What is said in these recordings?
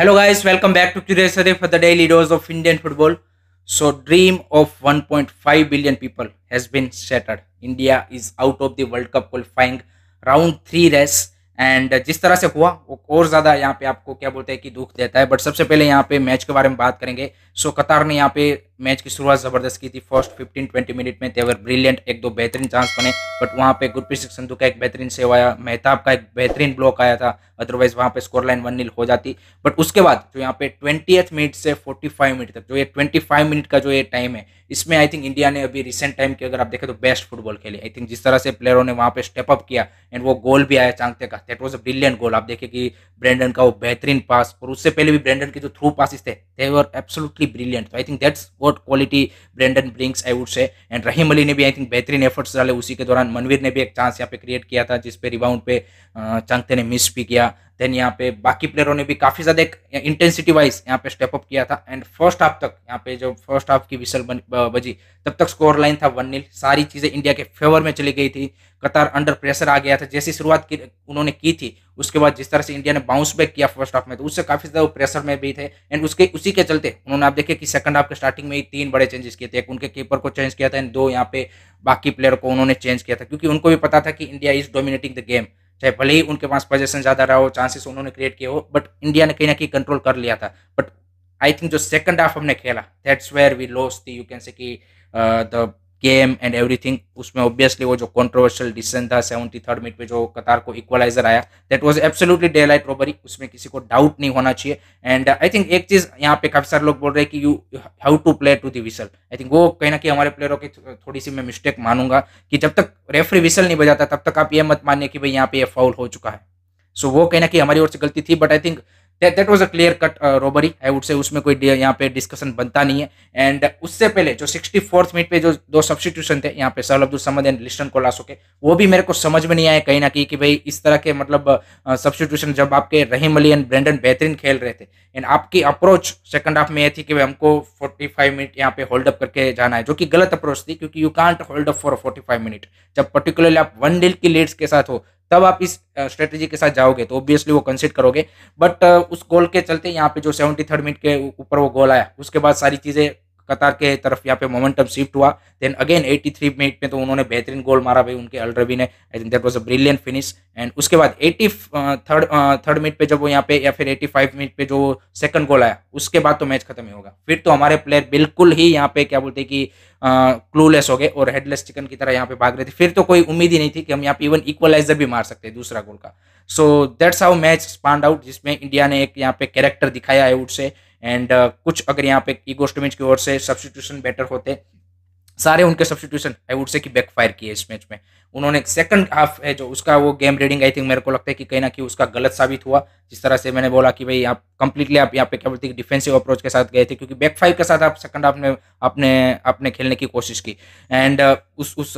hello guys welcome back to for the daily dose of Indian football so dream of 1.5 billion people has been shattered India is out of the world cup qualifying round three race and जिस तरह से हुआ वो और ज्यादा यहाँ पे आपको क्या बोलते हैं कि दुख देता है बट सबसे पहले यहाँ पे मैच के बारे में बात करेंगे सो कतार ने यहाँ पे मैच की शुरुआत ज़बरदस्त की थी फर्स्ट 15-20 मिनट में तेवर ब्रिलियंट एक दो बेहतरीन चांस बने बट वहाँ पे गुरप्रीत सिंह संधू का एक बेहतरीन सेव आया मेहताब का एक बेहतरीन ब्लॉक आया था अदरवाइज वहाँ पे स्कोर लाइन वन नील हो जाती बट उसके बाद जो यहाँ पे ट्वेंटी मिनट से फोर्टी मिनट तक जो ये ट्वेंटी मिनट का जो ये टाइम है इसमें आई थिंक इंडिया ने अभी रिसेंट टाइम की अगर आप देखें तो बेस्ट फुटबॉल खेले आई थिंक जिस तरह से प्लेयरों ने वहाँ पे स्टेप अप किया एंड वो गोल भी आया चांगते का that was a brilliant goal आप देखें कि ब्रेंडन का वो बेहतरीन पास और उससे पहले भी ब्रेंडन के जो थ्रू पासिस थे they brilliant I think that's what quality Brandon brings I would say and Rahim Ali ने भी आई थिंक बेहतरीन एफर्ट्स डाले उसी के दौरान मनवीर ने भी एक चांस यहाँ पे क्रिएट किया था जिस पे रिबाउंड पे चांगते ने मिस भी किया देन यहाँ पे बाकी प्लेयरों ने भी काफ़ी ज़्यादा एक इंटेंसिटी वाइज यहाँ पे स्टेप अप किया था एंड फर्स्ट हाफ तक यहाँ पे जब फर्स्ट हाफ की विसल बन बजी तब तक स्कोर लाइन था वन नील सारी चीज़ें इंडिया के फेवर में चली गई थी कतार अंडर प्रेशर आ गया था जैसी शुरुआत की उन्होंने की थी उसके बाद जिस तरह से इंडिया ने बाउंस बैक किया फर्स्ट हाफ में तो उससे काफ़ी ज़्यादा प्रेशर में भी थे एंड उसके उसी के चलते उन्होंने आप देखे कि सेकंड हाफ के स्टार्टिंग में ही तीन बड़े चेंजेस किए थे एक उनके कीपर को चेंज किया था एंड दो यहाँ पे बाकी प्लेयर को उन्होंने चेंज किया था क्योंकि उनको भी पता था कि India is dominating the game चाहे भले ही उनके पास पोजेशन ज़्यादा रहा हो चांसेस उन्होंने क्रिएट किए हो बट इंडिया ने कहीं ना कहीं कंट्रोल कर लिया था बट आई थिंक जो सेकंड हाफ हमने खेला that's where we lost the you can say कि the uh, game and everything उसमें ऑब्वियसली वो जो कंट्रोवर्शियल डिसीजन था सेवेंटी थर्ड मिनट पे जो कतार को इक्वलाइजर आया that was absolutely daylight robbery उसमें किसी को डाउट नहीं होना चाहिए एंड आई थिंक एक चीज यहाँ पे काफी सारे लोग बोल रहे हैं कि you how to play to the whistle I think वो कहीं ना कहीं हमारे प्लेयरों की थोड़ी सी मैं मिस्टेक मानूंगा कि जब तक रेफरी विसल नहीं बजाता तब तक आप ये मत मानिए कि भाई यहाँ पे ये फाउल हो चुका है सो so, वो कहीं ना कहीं हमारी ओर से गलती थी but I think that that was a clear cut robbery I would say उसमें कोई यहाँ पे डिस्कशन बनता नहीं है एंड उससे पहले जो सिक्सटी फोर्थ मिनट पे जो दो सब्सटीट्यूशन थे यहाँ पे सहल अब्दुल समद एंड लिस्टन कोलास के वो भी मेरे को समझ में नहीं आया कहीं ना कहीं कि भाई इस तरह के मतलब सब्सटीट्यूशन uh, uh, जब आपके रहीम अली एंड ब्रेंडन बेहतरीन खेल रहे थे एंड आपकी अप्रोच सेकंड हाफ में ये थी कि भाई हमको फोर्टी फाइव मिनट यहाँ पे होल्ड अप करके जाना है जो कि गलत अप्रोच थी क्योंकि you can't hold up for forty five minute जब पर्टिकुलरली आप वन डील की लीड्स के साथ हो तब आप इस स्ट्रेटेजी के साथ जाओगे तो ऑब्वियसली वो कंसिड करोगे बट उस गोल के चलते यहाँ पे जो सेवेंटी थर्ड मिनट के ऊपर वो गोल आया उसके बाद सारी चीज़ें कतार के तरफ यहाँ पे मोमेंटम शिफ्ट हुआ देन अगेन 83 मिनट में तो उन्होंने बेहतरीन गोल मारा भाई उनके अल्ड्रबी ने I think that was a brilliant finish and उसके बाद एटी थर्ड थर्ड मिनट पे जब वो यहाँ पे या फिर एटी फाइव मिनट पे जो सेकंड गोल आया उसके बाद तो मैच खत्म ही होगा फिर तो हमारे प्लेयर बिल्कुल ही यहाँ पे क्या बोलते कि क्लूलेस uh, हो गए और हेडलेस चिकन की तरह यहाँ पे भाग रहे थे फिर तो कोई उम्मीद ही नहीं थी कि हम यहाँ पे इवन इक्वलाइजर भी मार सकते हैं दूसरा गोल का so that's how match panned out जिसमें इंडिया ने एक यहाँ पे कैरेक्टर दिखाया है उठ से एंड uh, कुछ अगर यहाँ पे ईगोस्टोमिच की ओर से सब्सटीट्यूशन बेटर होते सारे उनके सब्सटीट्यूशन आई वुड से कि बैकफायर किए इस मैच में उन्होंने सेकंड हाफ है जो उसका वो गेम रीडिंग आई थिंक मेरे को लगता है कि कहीं ना कहीं उसका गलत साबित हुआ जिस तरह से मैंने बोला कि भाई आप कंप्लीटली आप यहाँ पे क्या बोलते हैं डिफेंसिव अप्रोच के साथ गए थे क्योंकि बैक फाइव के साथ आप सेकंड हाफ में आपने आपने खेलने की कोशिश की एंड uh, उस उस uh,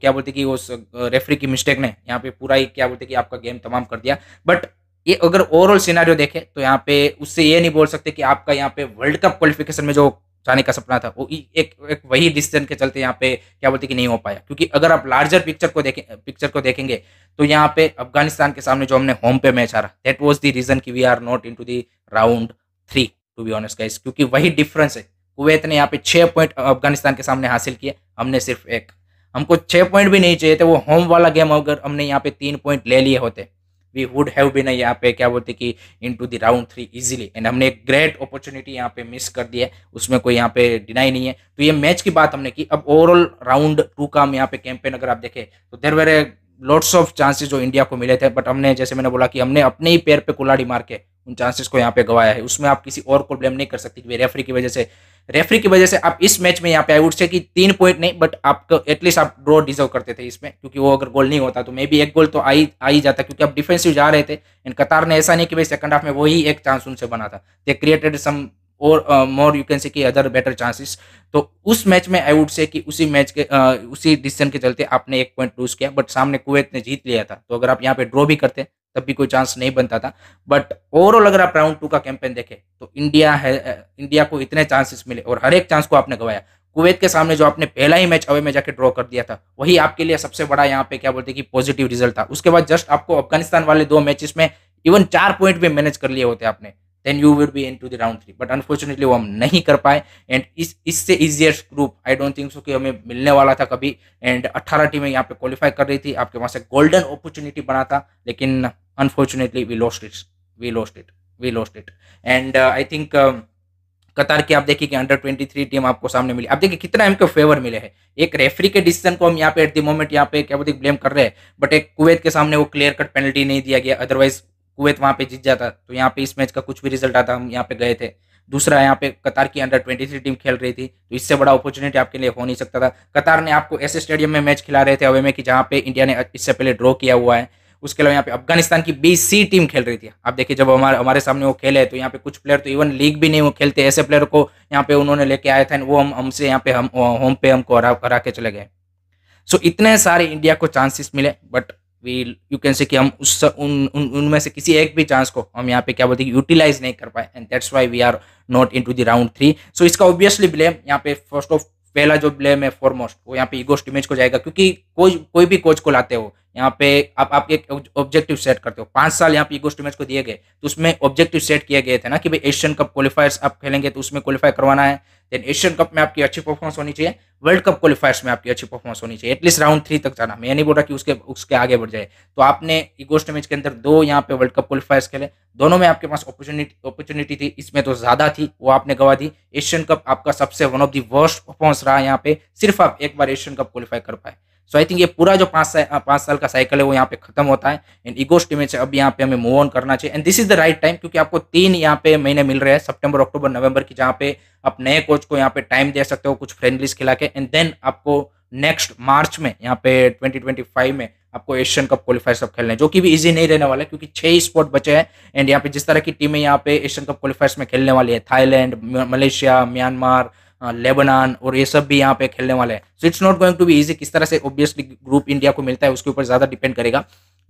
क्या बोलते कि उस रेफरी की मिस्टेक ने यहाँ पे पूरा ही क्या बोलते कि आपका गेम तमाम कर दिया बट ये अगर ओवरऑल सिनारियो देखें तो यहाँ पे उससे ये नहीं बोल सकते कि आपका यहाँ पे वर्ल्ड कप क्वालिफिकेशन में जो जाने का सपना था वो एक एक वही डिसीजन के चलते यहाँ पे क्या बोलते कि नहीं हो पाया क्योंकि अगर आप लार्जर पिक्चर को देखें पिक्चर को देखेंगे तो यहाँ पे अफगानिस्तान के सामने जो हमने होम पे मैच हारा दैट वाज द रीजन कि we are not into the round three to be honest guys क्योंकि वही डिफरेंस है कुवैत ने यहाँ पे छः पॉइंट अफगानिस्तान के सामने हासिल किए हमने सिर्फ एक हमको छः पॉइंट भी नहीं चाहिए थे वो होम वाला गेम अगर हमने यहाँ पे तीन पॉइंट ले लिए होते वी वुड हैव बीन यहाँ पे क्या बोलते कि into the round three easily and हमने एक ग्रेट अपॉर्चुनिटी यहाँ पे मिस कर दिया उसमें कोई यहाँ पे डिनाई नहीं है तो ये मैच की बात हमने की अब ओवरऑल राउंड टू का हम यहाँ पे कैंपेन अगर आप देखें तो there were lots of chances जो इंडिया को मिले थे बट हमने जैसे मैंने बोला कि हमने अपने ही पैर पे कुलाड़ी मार के उन चांसेस को यहाँ पे गवाया है उसमें आप किसी और को ब्लेम नहीं कर सकते कि रेफरी की वजह से रेफरी की वजह से आप इस मैच में यहाँ पे आई वुड से कि तीन पॉइंट नहीं बट आपको एटलीस्ट आप ड्रॉ डिजर्व करते थे इसमें क्योंकि वो अगर गोल नहीं होता तो मे बी एक गोल तो आई ही आ ही जाता क्योंकि आप डिफेंसिव जा रहे थे एंड कतार ने ऐसा नहीं कि भाई सेकंड हाफ में वही एक चांस उनसे बना था दे क्रिएटेड सम और मोर यू कैन से कि अदर बेटर चांसेस तो उस मैच में आई वुड से कि उसी मैच के uh, उसी डिसीजन के चलते आपने एक पॉइंट लूज किया बट सामने कुवैत ने जीत लिया था तो अगर आप यहाँ पे ड्रॉ भी करते तब भी कोई चांस नहीं बनता था बट ओवरऑल अगर आप राउंड टू का कैंपेन देखें तो इंडिया है इंडिया को इतने चांसेस मिले और हर एक चांस को आपने गवाया कुवैत के सामने जो आपने पहला ही मैच अवे में जाके ड्रॉ कर दिया था वही आपके लिए सबसे बड़ा यहाँ पे क्या बोलते हैं कि पॉजिटिव रिजल्ट था उसके बाद जस्ट आपको अफगानिस्तान वाले दो मैचेस में इवन चार पॉइंट भी मैनेज कर लिए होते आपने then you will be into the round three but unfortunately वो हम नहीं कर पाए एंड इससे easiest group I don't think so कि हमें मिलने वाला था कभी एंड अट्ठारह टीमें यहाँ पे क्वालिफाई कर रही थी आपके वहाँ से गोल्डन अपॉर्चुनिटी बना था लेकिन unfortunately we lost it we lost it we lost it and I think Qatar की आप देखिए कि अंडर ट्वेंटी थ्री टीम आपको सामने मिली आप देखिए कितना इनको फेवर मिले हैं एक रेफरी के डिसीजन को हम यहाँ पे एट द मोमेंट यहाँ पे क्या बोलते ब्लेम कर रहे हैं बट एक कुवैत के सामने वो क्लियर कट पेनल्टी नहीं दिया गया अदरवाइज कुवैत वहाँ पे जीत जाता तो यहाँ पे इस मैच का कुछ भी रिजल्ट आता हम यहाँ पे गए थे दूसरा यहाँ पे कतार की अंडर ट्वेंटी थ्री टीम खेल रही थी तो इससे बड़ा अपॉर्चुनिटी आपके लिए हो नहीं सकता था कतार ने आपको ऐसे स्टेडियम में मैच खिला रहे थे अवे में कि जहाँ पे इंडिया ने इससे पहले ड्रॉ किया हुआ है उसके अलावा यहाँ पे अफगानिस्तान की बी सी टीम खेल रही थी आप देखिए जब हमारे हमारे सामने वो खेले तो यहाँ पे कुछ प्लेयर तो इवन लीग भी नहीं वो खेलते ऐसे प्लेयर को यहाँ पे उन्होंने लेके आया था वो हम हमसे यहाँ पे हम होम पे हमको हरा हरा के चले गए सो so, इतने सारे इंडिया को चांसेस मिले but we you can say कि हम उस उन उनमें उन से किसी एक भी चांस को हम यहाँ पे क्या बोलते हैं यूटिलाइज नहीं कर पाए and that's why we are not into the round three so इसका ऑब्वियसली ब्लेम यहाँ पे फर्स्ट ऑफ पहला जो ब्लेम है फॉरमोस्ट वो यहाँ पे ईगो इमेज को जाएगा क्योंकि कोई कोई भी कोच को लाते हो यहाँ पे आप आपके ऑब्जेक्टिव सेट करते हो पाँच साल यहाँ पे इको मैच को दिए गए तो उसमें ऑब्जेक्टिव सेट किए गए थे ना कि भाई एशियन कप क्वालिफायर्स आप खेलेंगे तो उसमें क्वालिफाई करवाना है देन एशियन कप में आपकी अच्छी परफॉर्मेंस होनी चाहिए वर्ल्ड कप क्वालिफायर्स में आपकी अच्छी परफॉर्मेंस होनी चाहिए एटलीस्ट राउंड थ्री तक जाना मैं नहीं बोल रहा कि उसके उसके आगे बढ़ जाए तो आपने इगोस्ट मैच के अंदर दो यहाँ पे वर्ल्ड कप क्वालिफायर्स खेले दोनों में आपके पास अपॉर्चुनिटी अपॉर्चुनिटी थी इसमें तो ज़्यादा थी वो आपने गवा दी एशियन कप आपका सबसे one of the worst performance रहा यहाँ पे सिर्फ आप एक बार एशियन कप क्वालिफाई कर पाए सो आई थिंक ये पूरा जो पाँच पाँच साल का साइकिल है वो यहाँ पे खत्म होता है एंड ईगो स्टीमेज से अब यहाँ पे हमें मूव ऑन करना चाहिए and this is the right time क्योंकि आपको तीन यहाँ पे महीने मिल रहे हैं सितंबर अक्टूबर नवंबर की जहाँ पे आप नए कोच को यहाँ पे टाइम दे सकते हो कुछ फ्रेंडलीस खिला के एंड देन आपको नेक्स्ट मार्च में यहाँ पे ट्वेंटी में आपको एशियन कप क्वालिफायर सब खेलने जो कि भी इजी नहीं रहने वाला है क्योंकि छह स्पॉट बचे हैं एंड यहाँ पे जिस तरह की टीमें यहाँ पे एशियन कप क्वालिफायर्स में खेलने वाली है थाईलैंड मलेशिया म्यांमार हाँ, लेबनान और ये सब भी यहाँ पे खेलने वाले हैं so it's not going to be easy किस तरह से ऑब्वियसली ग्रुप इंडिया को मिलता है उसके ऊपर ज़्यादा डिपेंड करेगा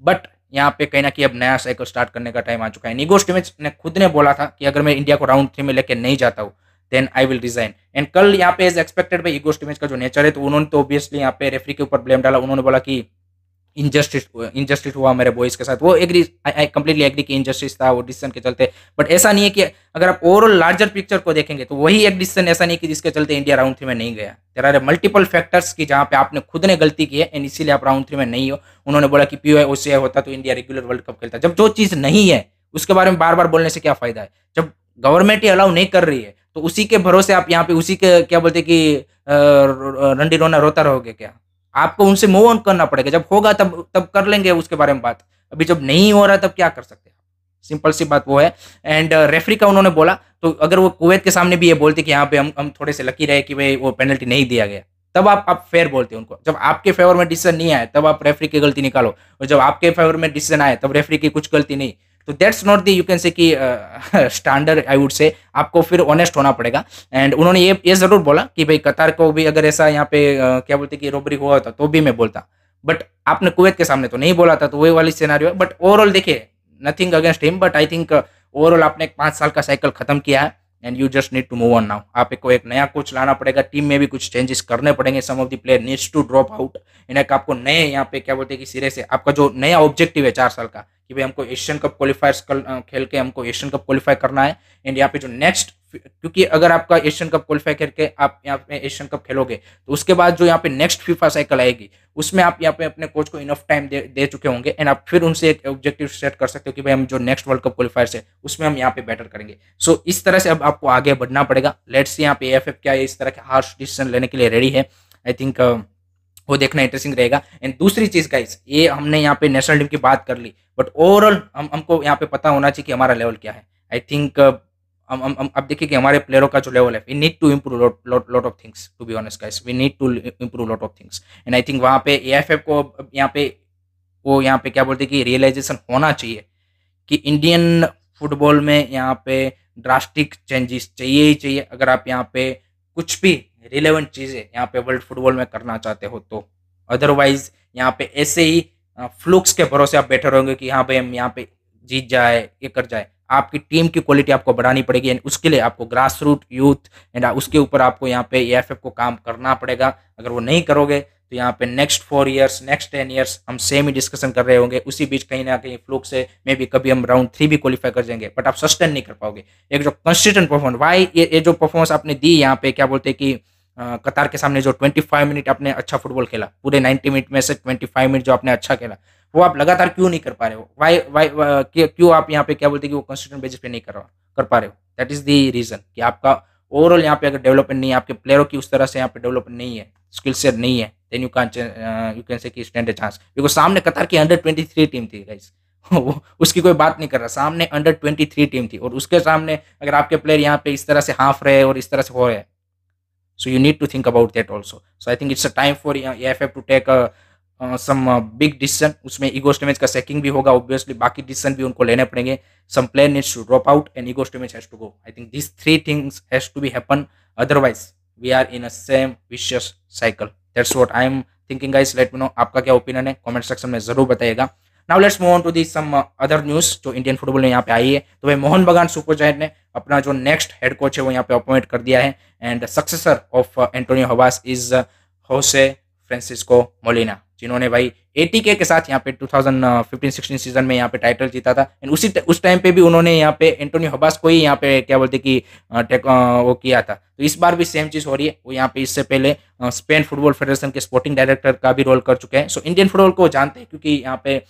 बट यहाँ पे कहीं ना कि अब नया साइकिल स्टार्ट करने का टाइम आ चुका है निगोश टिमिच ने खुद ने बोला था कि अगर मैं इंडिया को राउंड थ्री में लेके नहीं जाता हूँ then I will resign and कल यहाँ पे as expected by Igor Stimac का जो नेचर है तो उन्होंने तो ऑब्वियसली यहाँ पे रेफरी के ऊपर ब्लेम डाला उन्होंने बोला कि इनजस्टिस इनजस्टिस हुआ मेरे बॉयज़ के साथ वो एग्री आई कम्प्लीटली एग्री कि इनजस्टिस था वो डिसीजन के चलते बट ऐसा नहीं है कि अगर आप ओवरऑल लार्जर पिक्चर को देखेंगे तो वही एक डिसीजन ऐसा नहीं कि जिसके चलते इंडिया राउंड थ्री में नहीं गया जरा मल्टीपल फैक्टर्स की जहाँ पे आपने खुद ने गलती की है एंड इसीलिए आप राउंड थ्री में नहीं हो उन्होंने बोला कि पी ओ होता तो इंडिया रेगुलर वर्ल्ड कप खेलता जब जो चीज़ नहीं है उसके बारे में बार बार बोलने से क्या फ़ायदा है जब गवर्नमेंट ही अलाउ नहीं कर रही है तो उसी के भरोसे आप यहाँ पे उसी के क्या बोलते कि रंडी रोना रोता रहोगे क्या आपको उनसे मूव ऑन करना पड़ेगा जब होगा तब तब कर लेंगे उसके बारे में बात अभी जब नहीं हो रहा तब क्या कर सकते हैं सिंपल सी बात वो है एंड रेफरी uh, का उन्होंने बोला तो अगर वो कुवैत के सामने भी ये बोलते कि यहाँ पे हम हम थोड़े से लकी रहे कि भाई वो पेनल्टी नहीं दिया गया तब आप आप फेयर बोलते उनको जब आपके फेवर में डिसीजन नहीं आए तब आप रेफरी की गलती निकालो और जब आपके फेवर में डिसीजन आए तब रेफरी की कुछ गलती नहीं तो that's not the you can say कि स्टैंडर्ड आई वुड से आपको फिर ऑनेस्ट होना पड़ेगा एंड उन्होंने ये ये ज़रूर बोला कि भाई कतार को भी अगर ऐसा यहाँ पे uh, क्या बोलते कि रोबरी हुआ होता तो भी मैं बोलता बट आपने कुवैत के सामने तो नहीं बोला था तो वही वाली सिनारियो बट ओवरऑल देखिए nothing against him but I think overall आपने एक पाँच साल का साइकिल खत्म किया है and you just need to move on now आपको एक नया कोच लाना पड़ेगा टीम में भी कुछ चेंजेस करने पड़ेंगे some of the player needs to drop out इन्हें आपको नए यहाँ पे क्या बोलते हैं कि सिरे से आपका जो नया ऑब्जेक्टिव है चार साल का कि भाई हमको एशियन कप क्वालिफायर्स खेल के हमको एशियन कप क्वालिफाई करना है एंड यहाँ पे जो नेक्स्ट क्योंकि अगर आपका एशियन कप क्वालिफाई करके आप यहाँ पे एशियन कप खेलोगे तो उसके बाद जो यहाँ पे नेक्स्ट फीफा साइकिल आएगी उसमें आप यहाँ पे अपने कोच को इनफ टाइम दे, दे चुके होंगे एंड आप फिर उनसे एक ऑब्जेक्टिव सेट कर सकते हो कि भाई हम जो नेक्स्ट वर्ल्ड कप क्वालिफायर्स है उसमें हम यहाँ पे बेटर करेंगे सो so, इस तरह से अब आपको आगे बढ़ना पड़ेगा लेट्स यहाँ पे एफ क्या है इस तरह के हार्श डिसीजन लेने के लिए रेडी है आई थिंक वो देखना इंटरेस्टिंग रहेगा एंड दूसरी चीज़ गाइस ये हमने यहाँ पे नेशनल टीम की बात कर ली बट ओवरऑल हम हमको यहाँ पे पता होना चाहिए कि हमारा लेवल क्या है आई थिंक uh, हम हम हम अब देखिए कि हमारे प्लेयरों का जो लेवल है we need to improve lot of things to be honest guys we need to improve lot of things and I think वहाँ पे ए एफ एफ को यहाँ पे वो यहाँ पे क्या बोलते हैं कि रियलाइजेशन होना चाहिए कि इंडियन फुटबॉल में यहाँ पे ड्रास्टिक चेंजेस चाहिए ही चाहिए अगर आप यहाँ पे कुछ भी रिलेवेंट चीज़ें यहाँ पे वर्ल्ड फुटबॉल में करना चाहते हो तो अदरवाइज यहाँ पे ऐसे ही फ्लूक्स के भरोसे आप बैठे रहोगे कि हाँ भाई हम यहाँ पे जीत जाए ये कर जाए आपकी टीम की क्वालिटी आपको बढ़ानी पड़ेगी एंड उसके लिए आपको ग्रास रूट यूथ एंड उसके ऊपर आपको यहाँ पे एफ को काम करना पड़ेगा अगर वो नहीं करोगे तो यहाँ पे next four years next ten years हम सेम ही डिस्कशन कर रहे होंगे उसी बीच कहीं ना कहीं फ्लूक से मे भी कभी हम राउंड थ्री भी क्वालिफाई कर जाएंगे बट आप सस्टेन नहीं कर पाओगे एक जो कंसिस्टेंट परफॉर्मेंस वाई ये, ये जो परफॉर्मेंस आपने दी यहाँ पे क्या बोलते हैं कि कतार के सामने जो 25 मिनट आपने अच्छा फुटबॉल खेला पूरे 90 मिनट में से 25 मिनट जो आपने अच्छा खेला वो आप लगातार क्यों नहीं कर पा रहे हो वाई वाई, क्यों आप यहाँ पे क्या बोलते हैं कि वो कॉन्स्टिट्यूट बेसिस पे नहीं कर रहा कर पा रहे हो दैट इज दी रीजन कि आपका ओवरऑल यहाँ पे अगर डेवलपमेंट नहीं है आपके प्लेयरों की उस तरह से यहाँ पे डेवलपमेंट नहीं है स्किल सेट नहीं है then you can you can say कि स्टैंड ए चांस बिकॉज सामने कतार की अंडर ट्वेंटी थ्री टीम थी गाइस उसकी कोई बात नहीं कर रहा सामने अंडर ट्वेंटी थ्री टीम थी और उसके सामने अगर आपके प्लेयर यहाँ पे इस तरह से हाफ रहे और इस तरह से हो रहे हैं so you need to think about that also so i think it's a time for aff to take a some big decision उसमें ईगो स्टेमेज का सेकिंग भी होगा ऑब्वियसली बाकी डिसीजन भी उनको लेने पड़ेंगे some player needs to drop out and Igor Stimac has to go I think this three things has to be happen otherwise we are in a same vicious cycle that's what I am thinking guys let me know आपका क्या opinion है comment section में जरूर बताइएगा now let's move on to this some other news जो Indian football में यहाँ पे आई है तो भाई मोहन बगान सुपर जायंट ने अपना जो नेक्स्ट हेड कोच है वो यहाँ पे अपॉइंट कर दिया है and successor of Antonio Habas is Jose Francisco Molina जिन्होंने भाई एटी के के साथ यहाँ पे 2015-16 सीजन में यहाँ पे टाइटल जीता था एंड उसी उस टाइम पे भी उन्होंने यहाँ पे एंटोनियो हबास को ही यहाँ पे क्या बोलते कि uh, uh, वो किया था तो इस बार भी सेम चीज़ हो रही है वो यहाँ पे इससे पहले स्पेन फुटबॉल फेडरेशन के स्पोर्टिंग डायरेक्टर का भी रोल कर चुके हैं सो इंडियन फुटबॉल को जानते हैं क्योंकि यहाँ पे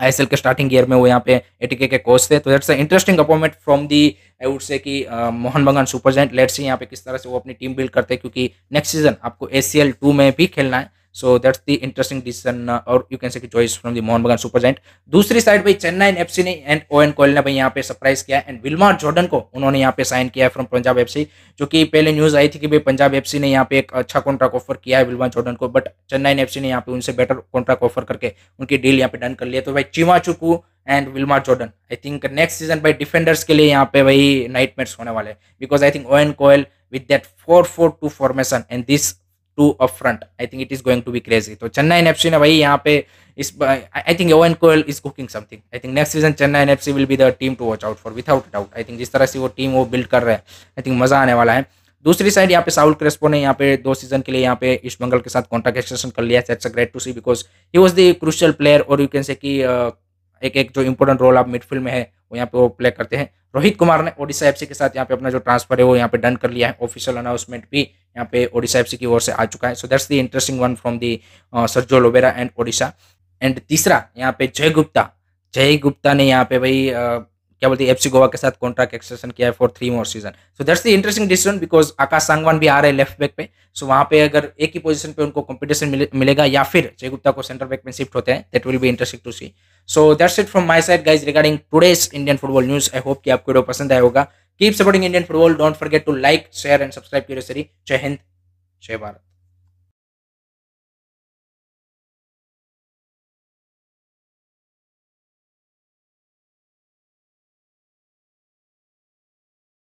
आईएसएल के स्टार्टिंग ईयर में वो यहाँ पे एटीके के कोच थे तो that's a interesting appointment from the I would say कि uh, Mohan Bagan super giant let's यहाँ पे किस तरह से वो अपनी टीम बिल्ड करते हैं क्योंकि नेक्स्ट सीजन आपको ए सी में भी खेलना है so that's the interesting decision और you can say choice from the Mohun Bagan super giant दूसरी साइड भाई चेन्नई सी ने एंड एन कोयल ने भाई यहाँ पे सरप्राइज किया एंड विलमार जॉर्डन को उन्होंने यहाँ पे साइन किया है फ्रॉम पंजाब एफसी जो कि पहले न्यूज आई थी कि भाई पंजाब सी ने यहाँ पे एक अच्छा कॉन्ट्रैक्ट ऑफर किया है विलमार जॉर्डन को बट चेन्नई सी ने यहाँ पे उनसे बेटर कॉन्ट्रैक्ट ऑफर करके उनकी डील यहाँ पे डन कर लिया तो भाई Chima Chukwu and Wilmar Jordan I think next season भाई डिफेंडर्स के लिए यहाँ पे भाई मेट्स होने वाले because I think Owen Coyle with that four four two formation and this two up front I think it is going to be crazy तो चेन्नई एफ सी ने भाई यहाँ पे इस I think Owen Coyle is cooking something I think next season Chennai F C will be the team to watch out for without doubt I think जिस तरह से वो टीम वो बिल्ड कर रहे हैं आई थिंक मजा आने वाला है दूसरी साइड यहाँ पे साउल क्रेस्पो ने यहाँ पे दो सीजन के लिए यहाँ पे ईस्ट बंगाल के साथ कॉन्ट्रैक्ट एक्सटेंशन कर लिया it's a great to see because he was the crucial player और यू कैन से कि एक एक जो इंपॉर्टेंट रोल आप मिडफील्ड में है वो यहाँ पे वो प्ले करते हैं रोहित कुमार ने ओडिशा एफसी के साथ यहाँ पे अपना जो ट्रांसफर है वो यहाँ पे डन कर लिया है ऑफिशियल अनाउंसमेंट भी यहाँ पे ओडिशा एफसी की ओर से आ चुका है so that's the interesting one from the Sergio Lobera and Odisha and तीसरा यहाँ पे जय गुप्ता जय गुप्ता ने यहाँ पे भाई uh, क्या बोलते हैं एफसी गोवा के साथ कॉन्ट्रैक्ट एक्सटेंशन किया है for three more season so that's the interesting decision because Akash Sangwan भी आ रहे हैं लेफ्ट बैक पे सो so, वहाँ पे अगर एक ही पोजीशन पे उनको कंपटीशन मिले, मिलेगा या फिर जय गुप्ता को सेंटर बैक में शिफ्ट होते हैं that will be interesting to see so that's it from my side guys regarding today's Indian football news I hope कि आपको वीडियो पसंद आया होगा keep supporting Indian football don't forget to like share and subscribe क्यूरियसरी जय हिंद जय भारत